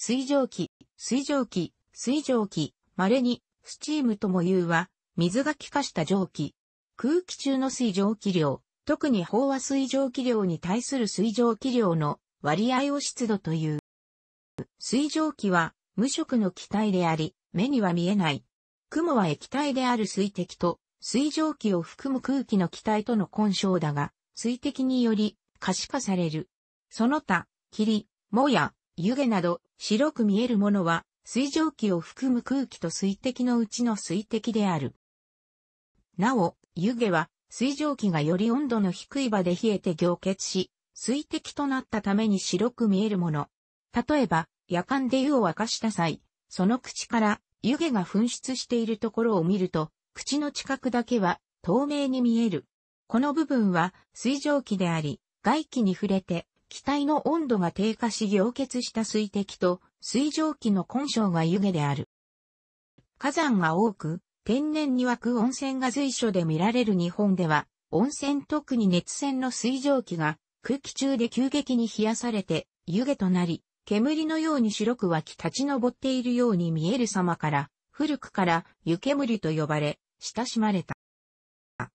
水蒸気、水蒸気、水蒸気、稀に、スチームとも言うは、水が気化した蒸気。空気中の水蒸気量、特に飽和水蒸気量に対する水蒸気量の割合を湿度という。水蒸気は無色の気体であり、目には見えない。雲は液体である水滴と水蒸気を含む空気の気体との混焼だが、水滴により可視化される。その他、霧、もや、湯気など白く見えるものは水蒸気を含む空気と水滴のうちの水滴である。なお、湯気は水蒸気がより温度の低い場で冷えて凝結し、水滴となったために白く見えるもの。例えば、夜間で湯を沸かした際、その口から湯気が噴出しているところを見ると、口の近くだけは透明に見える。この部分は水蒸気であり、外気に触れて気体の温度が低下し凝結した水滴と水蒸気の根性が湯気である。火山が多く、天然に湧く温泉が随所で見られる日本では、温泉特に熱泉の水蒸気が空気中で急激に冷やされて湯気となり、煙のように白く湧き立ち上っているように見える様から、古くから湯煙と呼ばれ、親しまれた。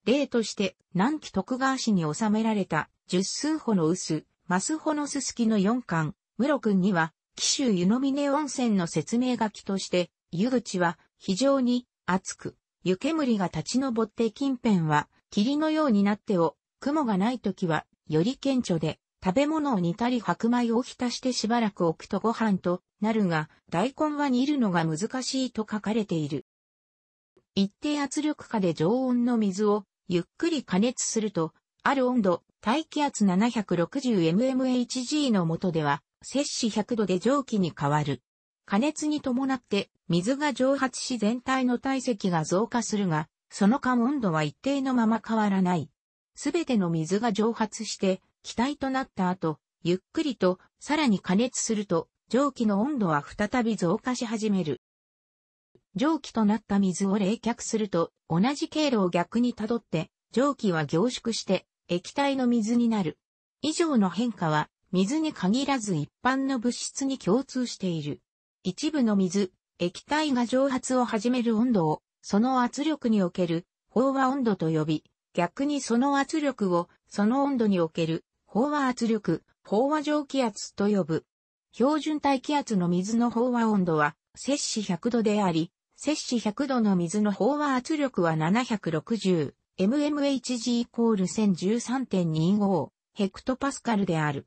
例として、南紀徳川市に収められた十数歩の薄、マスホノススキの4巻、室君には、紀州湯の峰温泉の説明書きとして、湯口は非常に暑く、湯煙が立ち上って近辺は霧のようになってを、雲がない時はより顕著で、食べ物を煮たり白米を浸してしばらく置くとご飯となるが、大根は煮るのが難しいと書かれている。一定圧力下で常温の水をゆっくり加熱すると、ある温度、大気圧 760mmHg の下では、摂氏100度で蒸気に変わる。加熱に伴って水が蒸発し全体の体積が増加するが、その間温度は一定のまま変わらない。すべての水が蒸発して気体となった後、ゆっくりとさらに加熱すると蒸気の温度は再び増加し始める。蒸気となった水を冷却すると同じ経路を逆にたどって蒸気は凝縮して液体の水になる。以上の変化は、水に限らず一般の物質に共通している。一部の水、液体が蒸発を始める温度を、その圧力における、飽和温度と呼び、逆にその圧力を、その温度における、飽和圧力、飽和蒸気圧と呼ぶ。標準大気圧の水の飽和温度は、摂氏100度であり、摂氏100度の水の飽和圧力は760。mmHg イコール1013.25ヘクトパスカルである。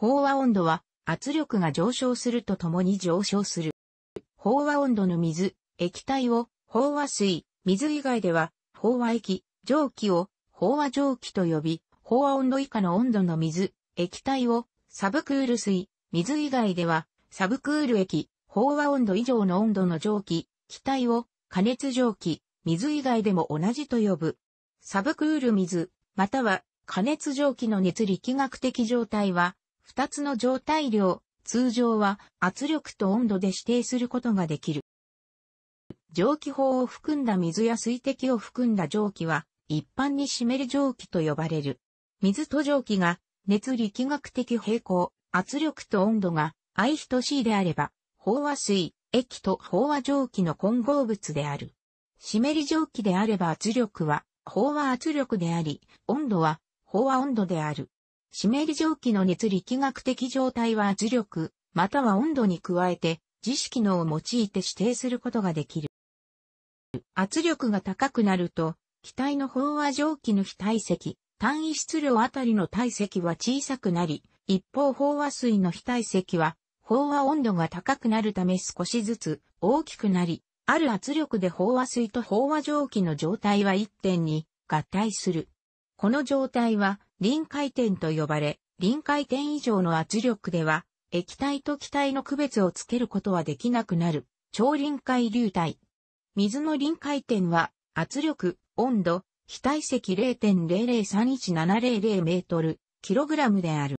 飽和温度は圧力が上昇するとともに上昇する。飽和温度の水、液体を飽和水、水以外では飽和液、蒸気を飽和蒸気と呼び、飽和温度以下の温度の水、液体をサブクール水、水以外ではサブクール液、飽和温度以上の温度の蒸気、気体を加熱蒸気、水以外でも同じと呼ぶ。サブクール水、または加熱蒸気の熱力学的状態は、二つの状態量、通常は圧力と温度で指定することができる。蒸気法を含んだ水や水滴を含んだ蒸気は、一般に湿る蒸気と呼ばれる。水と蒸気が、熱力学的平衡、圧力と温度が、相等しいであれば、飽和水、液と飽和蒸気の混合物である。湿り蒸気であれば圧力は、飽和圧力であり、温度は飽和温度である。湿り蒸気の熱力学的状態は圧力、または温度に加えて、自主機能を用いて指定することができる。圧力が高くなると、気体の飽和蒸気の非体積、単位質量あたりの体積は小さくなり、一方飽和水の非体積は、飽和温度が高くなるため少しずつ大きくなり、ある圧力で飽和水と飽和蒸気の状態は一点に合体する。この状態は臨界点と呼ばれ、臨界点以上の圧力では液体と気体の区別をつけることはできなくなる超臨界流体。水の臨界点は圧力、温度、非体積0.0031700メートル、キログラムである。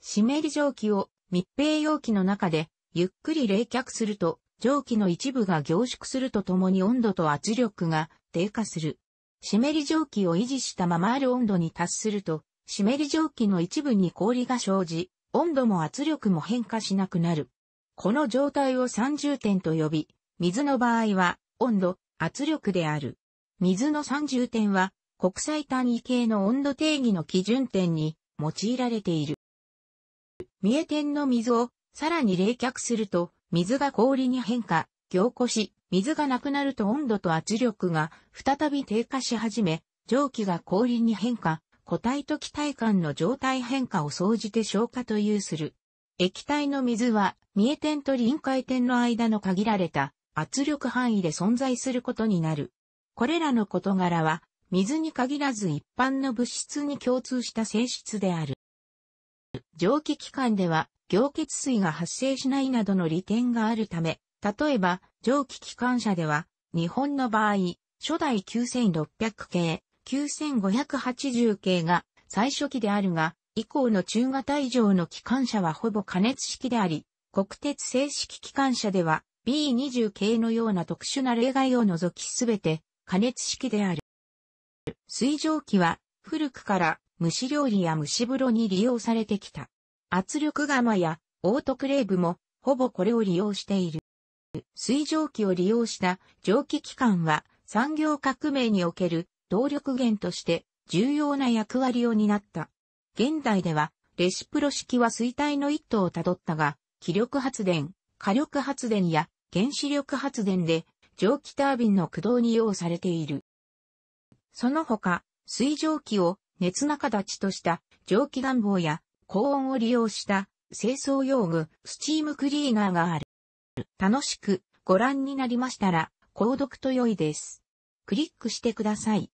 湿り蒸気を密閉容器の中でゆっくり冷却すると蒸気の一部が凝縮するとともに温度と圧力が低下する。湿り蒸気を維持したままある温度に達すると、湿り蒸気の一部に氷が生じ、温度も圧力も変化しなくなる。この状態を三重点と呼び、水の場合は温度、圧力である。水の三重点は国際単位系の温度定義の基準点に用いられている。三重点の水をさらに冷却すると水が氷に変化、凝固し、水がなくなると温度と圧力が再び低下し始め、蒸気が氷に変化、固体と気体間の状態変化を総じて消化と有する。液体の水は、三重点と臨界点の間の限られた圧力範囲で存在することになる。これらの事柄は、水に限らず一般の物質に共通した性質である。蒸気機関では、凝結水が発生しないなどの利点があるため、例えば、蒸気機関車では、日本の場合、初代9600系、9580系が最初期であるが、以降の中型以上の機関車はほぼ加熱式であり、国鉄正式機関車では B20 系のような特殊な例外を除きすべて加熱式である。水蒸気は古くから蒸し料理や蒸し風呂に利用されてきた。圧力釜やオートクレーブもほぼこれを利用している。水蒸気を利用した蒸気機関は産業革命における動力源として重要な役割を担った。現代ではレシプロ式は衰退の一途をたどったが、気力発電、火力発電や原子力発電で蒸気タービンの駆動に用されている。その他、水蒸気を熱中立ちとした蒸気暖房や高温を利用した清掃用具、スチームクリーナーがある。楽しくご覧になりましたら、購読と良いです。クリックしてください。